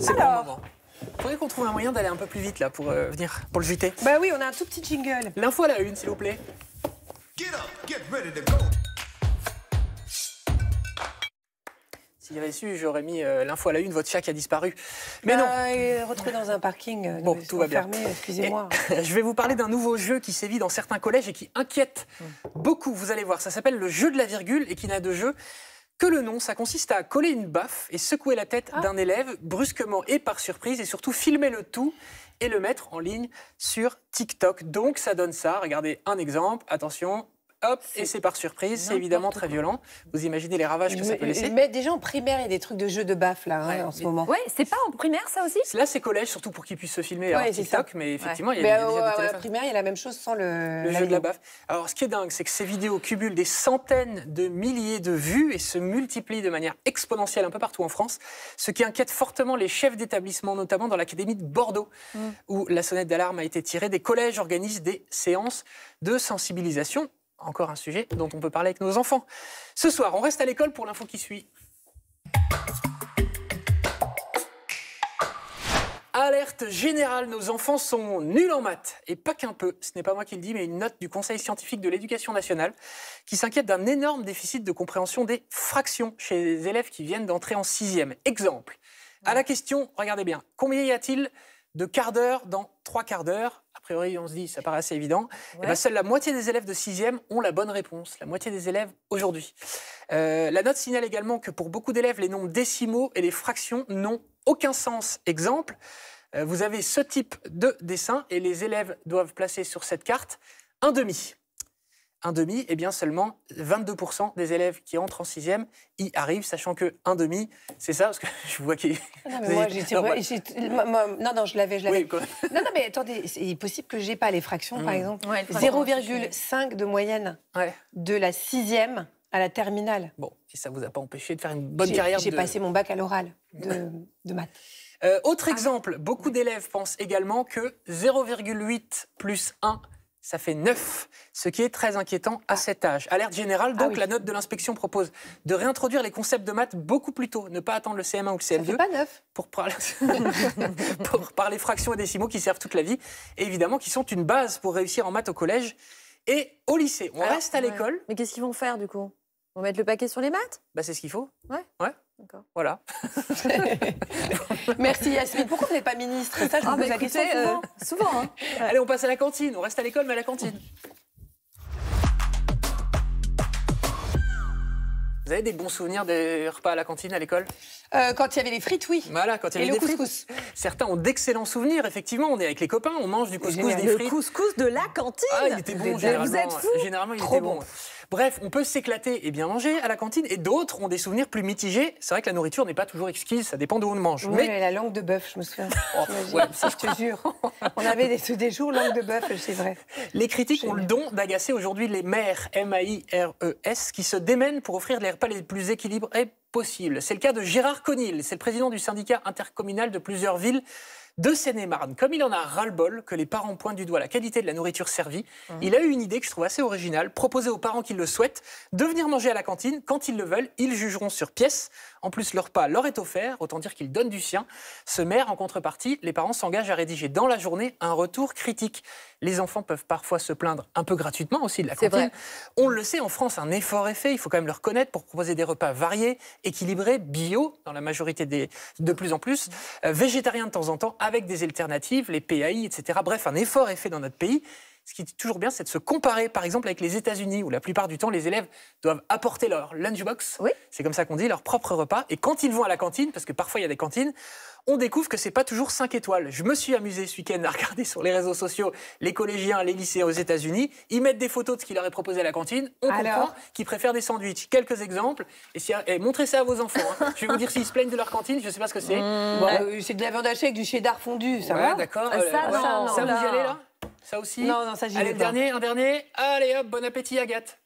C'est Faudrait qu'on trouve un moyen d'aller un peu plus vite là pour euh, venir pour le jeter. Bah oui, on a un tout petit jingle. L'info à la une, s'il vous plaît. Get up, get Si j'avais su, j'aurais mis euh, l'info à la une, votre chat qui a disparu. Mais bah, non. est retrouvé dans un parking. Euh, bon, tout va bien. Excusez-moi. Je vais vous parler d'un nouveau jeu qui sévit dans certains collèges et qui inquiète mm. beaucoup. Vous allez voir, ça s'appelle le jeu de la virgule et qui n'a de jeu que le nom, ça consiste à coller une baffe et secouer la tête ah. d'un élève brusquement et par surprise, et surtout filmer le tout et le mettre en ligne sur TikTok. Donc ça donne ça. Regardez un exemple. Attention, hop, et c'est par surprise. C'est évidemment très violent. Vous imaginez les ravages que ça peut laisser. Mais déjà en primaire, il y a des trucs de jeux de baffe là hein, en ce moment. Oui, c'est pas en primaire ça aussi Là, c'est collège, surtout pour qu'ils puissent se filmer. Ouais, TikTok, mais effectivement, il y a ben, mais en primaire, il y a la même chose sans le, jeu de la baffe. Alors, ce qui est dingue, c'est que ces vidéos cumulent des centaines de milliers de vues et se multiplient de manière exponentielle un peu partout en France, ce qui inquiète fortement les chefs d'établissement, notamment dans l'académie de Bordeaux, mm. où la sonnette d'alarme a été tirée. Des collèges organisent des séances de sensibilisation encore un sujet dont on peut parler avec nos enfants. Ce soir, on reste à l'école pour l'info qui suit. Alerte générale, nos enfants sont nuls en maths. Et pas qu'un peu, ce n'est pas moi qui le dis, mais une note du Conseil scientifique de l'éducation nationale qui s'inquiète d'un énorme déficit de compréhension des fractions chez les élèves qui viennent d'entrer en sixième. Exemple, à la question, regardez bien, combien y a-t-il de quart d'heure dans trois quarts d'heure priori, on se dit, ça paraît assez évident. Eh ben, seule la moitié des élèves de 6e ont la bonne réponse, la moitié des élèves aujourd'hui. Euh, la note signale également que pour beaucoup d'élèves, les nombres décimaux et les fractions n'ont aucun sens. Exemple, euh, vous avez ce type de dessin et les élèves doivent placer sur cette carte un demi un demi, eh bien seulement 22% des élèves qui entrent en sixième y arrivent, sachant que un demi, c'est ça, parce que je vois qu'il. Non, mais moi, non, je l'avais, je l'avais. non, non, mais attendez, c'est possible que j'ai pas les fractions, par hmm. exemple. 0,5 de moyenne de la sixième à la terminale. Bon, si ça vous a pas empêché de faire une bonne carrière. J'ai passé mon bac à l'oral de, de maths. Euh, autre exemple, beaucoup d'élèves pensent également que 0,8 plus 1 ça fait 9, ce qui est très inquiétant à ah. cet âge. Alerte générale, ah donc, la note de l'inspection propose de réintroduire les concepts de maths beaucoup plus tôt, ne pas attendre le CM1 ou le CM2. Ça pas 9. Pour, parler... fractions et décimaux qui servent toute la vie, et évidemment qui sont une base pour réussir en maths au collège et au lycée. On reste à l'école. Mais qu'est-ce qu'ils vont faire du coup Vont mettre le paquet sur les maths Bah c'est ce qu'il faut. Ouais. Ouais. Voilà. Merci Yasmine. Pourquoi vous n'êtes pas ministre Ça, je ah, bah, écoutez, euh, souvent. Hein. Allez, on passe à la cantine. On reste à l'école, mais à la cantine. Vous avez des bons souvenirs des repas à la cantine, à l'école euh, Quand il y avait les frites, oui. Voilà, quand il y avait Et le couscous. Certains ont d'excellents souvenirs, effectivement. On est avec les copains, on mange du couscous, des frites. Le couscous de la cantine ah, il était bon, généralement. Vous êtes fous Généralement, il était bon. Bref, on peut s'éclater et bien manger à la cantine, et d'autres ont des souvenirs plus mitigés. C'est vrai que la nourriture n'est pas toujours exquise, ça dépend d'où on mange. Oui, mais... la langue de bœuf, je me souviens. Ça, oh, je te On avait des, jours langue de bœuf, c'est vrai. Les critiques ont le don d'agacer aujourd'hui les maires, M-A-I-R-E-S, qui se démènent pour offrir les repas les plus équilibrés possibles. C'est le cas de Gérard Conil, c'est le président du syndicat intercommunal de plusieurs villes de seine marne Comme il en a ras-le-bol que les parents pointent du doigt la qualité de la nourriture servie, mhm. il a eu une idée que je trouve assez originale, proposer aux parents qui le souhaitent de venir manger à la cantine quand ils le veulent, ils jugeront sur pièce. En plus, leur pas leur est offert, autant dire qu'ils donnent du sien. Ce maire, en contrepartie, les parents s'engagent à rédiger dans la journée un retour critique. Les enfants peuvent parfois se plaindre un peu gratuitement aussi de la cantine. On le sait, en France, un effort est fait, il faut quand même le reconnaître, pour proposer des repas variés, équilibrés, bio, dans la majorité des... de plus en plus, euh, végétariens de temps en temps, avec des alternatives, les PAI, etc. Bref, un effort est fait dans notre pays ce qui est toujours bien, c'est de se comparer, par exemple, avec les États-Unis, où la plupart du temps, les élèves doivent apporter leur lunchbox. Oui. C'est comme ça qu'on dit, leur propre repas. Et quand ils vont à la cantine, parce que parfois il y a des cantines, on découvre que c'est pas toujours 5 étoiles. Je me suis amusé ce week-end à regarder sur les réseaux sociaux les collégiens, les lycéens aux États-Unis. Ils mettent des photos de ce qu'ils leur est proposé à la cantine. On comprend qu'ils préfèrent des sandwichs. Quelques exemples. Et, si, eh, montrez ça à vos enfants. Hein. je vais vous dire s'ils se plaignent de leur cantine, je sais pas ce que c'est. Mmh. Euh, c'est de la viande hachée avec du cheddar fondu, ça va d'accord. Ah, ça, euh, ça, vous y là ça aussi Non, non, ça j'y Allez, dernier, un dernier. Allez hop, bon appétit Agathe.